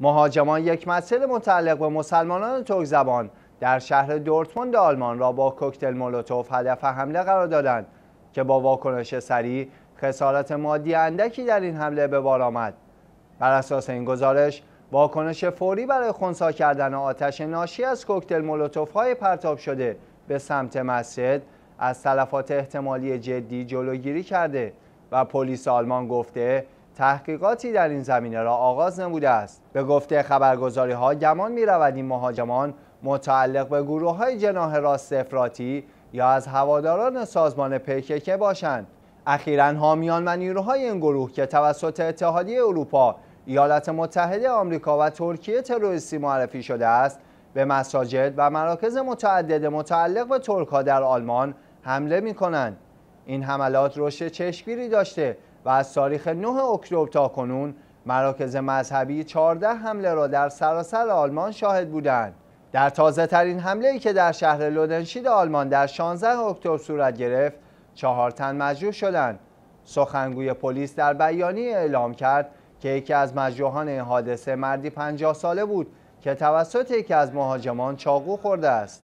مهاجمان یک مسجد متعلق به مسلمانان ترک زبان در شهر دورتموند آلمان را با کوکتل مولوتوف هدف حمله قرار دادند که با واکنش سریع خسارت مادی اندکی در این حمله به بار آمد بر اساس این گزارش واکنش فوری برای خونسا کردن آتش ناشی از کوکتل مولوتوف های پرتاب شده به سمت مسجد از تلفات احتمالی جدی جلوگیری کرده و پلیس آلمان گفته تحقیقاتی در این زمینه را آغاز نموده است به گفته خبرگزاری ها گمان می این مهاجمان متعلق به گروه های جناه راست افراتی یا از هواداران سازمان پککه باشند اخیرا هامیان و نیروهای این گروه که توسط اتحادیه اروپا ایالات متحده آمریکا و ترکیه تروریستی معرفی شده است به مساجد و مراکز متعدد متعلق به ترکها در آلمان حمله می کنند این حملات رشد چشمگیری داشته و از تاریخ 9 اکتبر تا کنون مراکز مذهبی 14 حمله را در سراسر آلمان شاهد بودند. در تازه ترین حمله ای که در شهر لودنشید آلمان در 16 اکتبر صورت گرفت، چهار تن مجروح شدند. سخنگوی پلیس در بیانیه اعلام کرد که یکی از مجروحان این حادثه مردی 50 ساله بود که توسط یکی از مهاجمان چاقو خورده است.